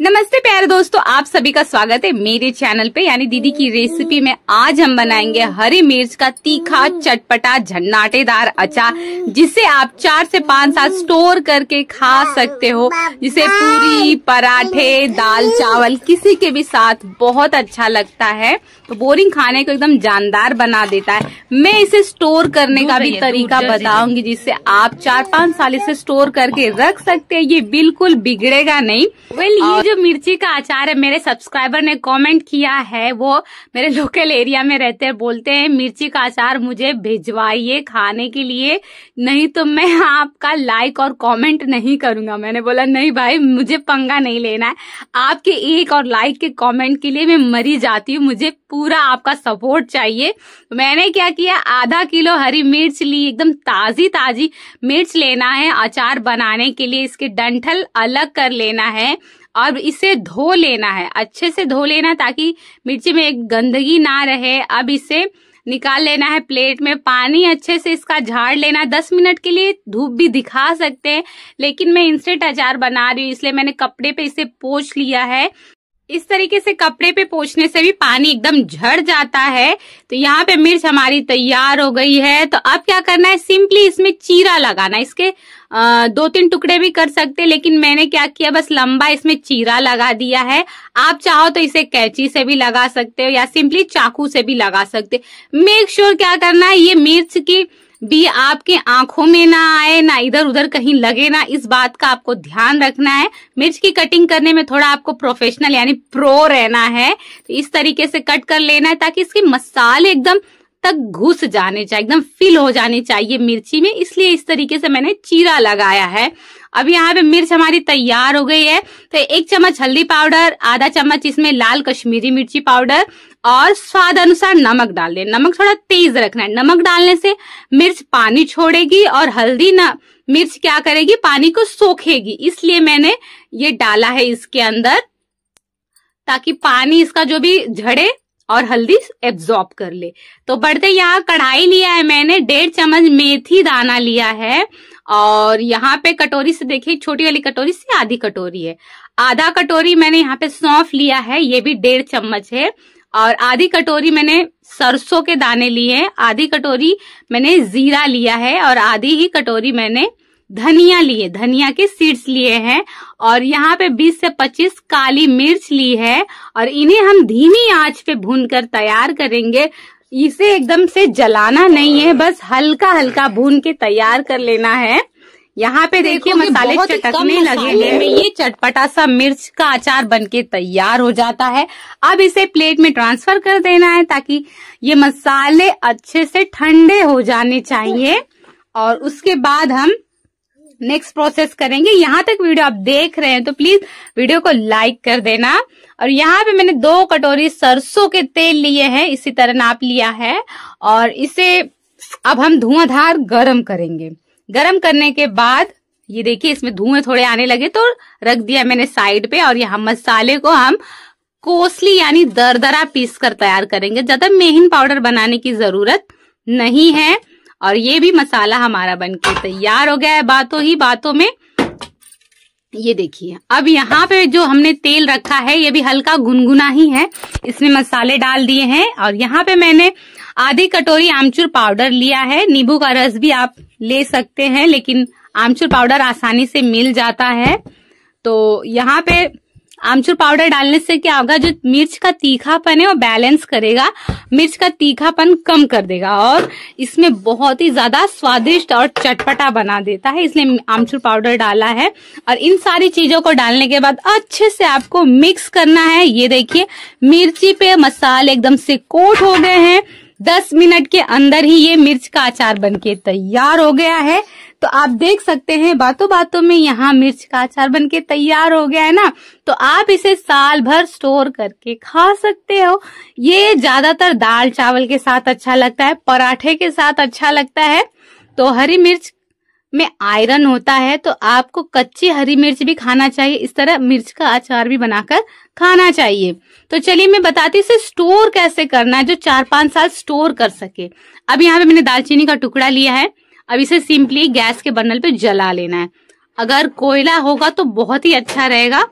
नमस्ते प्यारे दोस्तों आप सभी का स्वागत है मेरे चैनल पे यानी दीदी की रेसिपी में आज हम बनाएंगे हरी मिर्च का तीखा चटपटा झन्नाटेदार अचार जिसे आप चार से पाँच साल स्टोर करके खा सकते हो जिसे पूरी पराठे दाल चावल किसी के भी साथ बहुत अच्छा लगता है तो बोरिंग खाने को एकदम जानदार बना देता है मैं इसे स्टोर करने का भी तरीका बताऊंगी जिससे आप चार पाँच साल इसे स्टोर करके रख सकते है ये बिल्कुल बिगड़ेगा नहीं जो मिर्ची का अचार है मेरे सब्सक्राइबर ने कमेंट किया है वो मेरे लोकल एरिया में रहते हैं बोलते हैं मिर्ची का अचार मुझे भिजवाइए खाने के लिए नहीं तो मैं आपका लाइक और कमेंट नहीं करूंगा मैंने बोला नहीं भाई मुझे पंगा नहीं लेना है आपके एक और लाइक के कमेंट के लिए मैं मरी जाती हूँ मुझे पूरा आपका सपोर्ट चाहिए मैंने क्या किया आधा किलो हरी मिर्च ली एकदम ताजी ताजी मिर्च लेना है अचार बनाने के लिए इसके डंठल अलग कर लेना है और इसे धो लेना है अच्छे से धो लेना ताकि मिर्ची में एक गंदगी ना रहे अब इसे निकाल लेना है प्लेट में पानी अच्छे से इसका झाड़ लेना है दस मिनट के लिए धूप भी दिखा सकते हैं लेकिन मैं इंस्टेंट अचार बना रही हूँ इसलिए मैंने कपड़े पे इसे पोछ लिया है इस तरीके से कपड़े पे पोछने से भी पानी एकदम झड़ जाता है तो यहाँ पे मिर्च हमारी तैयार हो गई है तो अब क्या करना है सिंपली इसमें चीरा लगाना इसके आ, दो तीन टुकड़े भी कर सकते हैं लेकिन मैंने क्या किया बस लंबा इसमें चीरा लगा दिया है आप चाहो तो इसे कैची से भी लगा सकते हो या सिंपली चाकू से भी लगा सकते मेक श्योर sure क्या करना है ये मिर्च की बी आपके आंखों में ना आए ना इधर उधर कहीं लगे ना इस बात का आपको ध्यान रखना है मिर्च की कटिंग करने में थोड़ा आपको प्रोफेशनल यानी प्रो रहना है तो इस तरीके से कट कर लेना है ताकि इसके मसाले एकदम तक घुस जाने चाहिए एकदम फिल हो जाने चाहिए मिर्ची में इसलिए इस तरीके से मैंने चीरा लगाया है अब यहाँ पे मिर्च हमारी तैयार हो गई है तो एक चम्मच हल्दी पाउडर आधा चम्मच इसमें लाल कश्मीरी मिर्ची पाउडर और स्वाद अनुसार नमक डाल दें नमक थोड़ा तेज रखना है नमक डालने से मिर्च पानी छोड़ेगी और हल्दी ना मिर्च क्या करेगी पानी को सोखेगी इसलिए मैंने ये डाला है इसके अंदर ताकि पानी इसका जो भी झड़े और हल्दी एब्जॉर्ब कर ले तो बढ़ते यहाँ कढ़ाई लिया है मैंने डेढ़ चम्मच मेथी दाना लिया है और यहाँ पे कटोरी से देखिए छोटी वाली कटोरी से आधी कटोरी है आधा कटोरी मैंने यहाँ पे सौंफ लिया है ये भी डेढ़ चम्मच है और आधी कटोरी मैंने सरसों के दाने लिए हैं आधी कटोरी मैंने जीरा लिया है और आधी ही कटोरी मैंने धनिया लिए धनिया के सीड्स लिए हैं और यहाँ पे 20 से 25 काली मिर्च ली है और इन्हें हम धीमी आंच पे भूनकर तैयार करेंगे इसे एकदम से जलाना नहीं है बस हल्का हल्का भून के तैयार कर लेना है यहाँ पे देखिए मसाले चटकने लगे हैं में ये चटपटा सा मिर्च का अचार बनके तैयार हो जाता है अब इसे प्लेट में ट्रांसफर कर देना है ताकि ये मसाले अच्छे से ठंडे हो जाने चाहिए और उसके बाद हम नेक्स्ट प्रोसेस करेंगे यहाँ तक वीडियो आप देख रहे हैं तो प्लीज वीडियो को लाइक कर देना और यहाँ पे मैंने दो कटोरी सरसों के तेल लिए हैं इसी तरह नाप लिया है और इसे अब हम धुआंधार गरम करेंगे गरम करने के बाद ये देखिए इसमें धुएं थोड़े आने लगे तो रख दिया मैंने साइड पे और यहाँ मसाले को हम कोसली यानी दरदरा पीस कर तैयार करेंगे ज्यादा मेहन पाउडर बनाने की जरूरत नहीं है और ये भी मसाला हमारा बनके तैयार हो गया है बातों ही बातों में ये देखिए अब यहाँ पे जो हमने तेल रखा है ये भी हल्का गुनगुना ही है इसमें मसाले डाल दिए हैं और यहाँ पे मैंने आधी कटोरी आमचूर पाउडर लिया है नींबू का रस भी आप ले सकते हैं लेकिन आमचूर पाउडर आसानी से मिल जाता है तो यहाँ पे आमचूर पाउडर डालने से क्या होगा जो मिर्च का तीखापन है वो बैलेंस करेगा मिर्च का तीखापन कम कर देगा और इसमें बहुत ही ज्यादा स्वादिष्ट और चटपटा बना देता है इसलिए आमचूर पाउडर डाला है और इन सारी चीजों को डालने के बाद अच्छे से आपको मिक्स करना है ये देखिए मिर्ची पे मसाले एकदम से कोट हो गए हैं दस मिनट के अंदर ही ये मिर्च का अचार बनके तैयार हो गया है तो आप देख सकते हैं बातों बातों में यहाँ मिर्च का अचार बनके तैयार हो गया है ना तो आप इसे साल भर स्टोर करके खा सकते हो ये ज्यादातर दाल चावल के साथ अच्छा लगता है पराठे के साथ अच्छा लगता है तो हरी मिर्च में आयरन होता है तो आपको कच्ची हरी मिर्च भी खाना चाहिए इस तरह मिर्च का अचार भी बनाकर खाना चाहिए तो चलिए मैं बताती इसे स्टोर कैसे करना है जो चार पांच साल स्टोर कर सके अब यहाँ पे मैंने दालचीनी का टुकड़ा लिया है अब इसे सिंपली गैस के बर्नल पे जला लेना है अगर कोयला होगा तो बहुत ही अच्छा रहेगा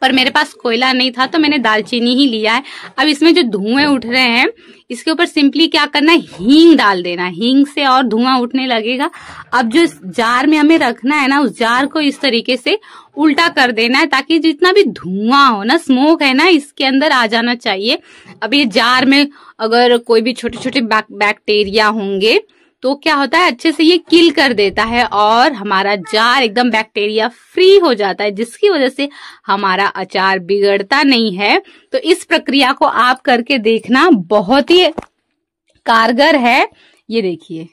पर मेरे पास कोयला नहीं था तो मैंने दालचीनी ही लिया है अब इसमें जो धुएं उठ रहे हैं इसके ऊपर सिंपली क्या करना है हींग डाल देना हींग से और धुआं उठने लगेगा अब जो जार में हमें रखना है ना उस जार को इस तरीके से उल्टा कर देना है ताकि जितना भी धुआं हो ना स्मोक है ना इसके अंदर आ जाना चाहिए अब ये जार में अगर कोई भी छोटे छोटे बैक्टेरिया होंगे तो क्या होता है अच्छे से ये किल कर देता है और हमारा जार एकदम बैक्टीरिया फ्री हो जाता है जिसकी वजह से हमारा अचार बिगड़ता नहीं है तो इस प्रक्रिया को आप करके देखना बहुत ही कारगर है ये देखिए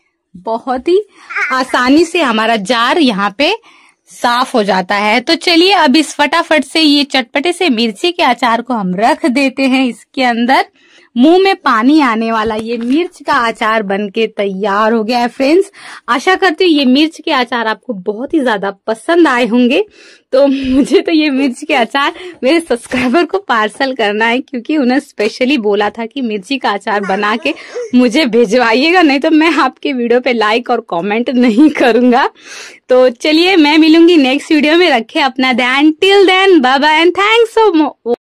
बहुत ही आसानी से हमारा जार यहाँ पे साफ हो जाता है तो चलिए अब इस फटाफट से ये चटपटे से मिर्ची के अचार को हम रख देते हैं इसके अंदर मुंह में पानी आने वाला ये मिर्च का अचार बन के तैयार हो गया है फ्रेंड्स आशा करती हूँ ये मिर्च के अचार आपको बहुत ही ज्यादा पसंद आए होंगे तो मुझे तो ये मिर्च के अचार मेरे सब्सक्राइबर को पार्सल करना है क्योंकि उन्हें स्पेशली बोला था कि मिर्ची का अचार बना के मुझे भिजवाइएगा नहीं तो मैं आपके वीडियो पे लाइक और कमेंट नहीं करूंगा तो चलिए मैं मिलूंगी नेक्स्ट वीडियो में रखे अपना ध्यान till then bye and thanks so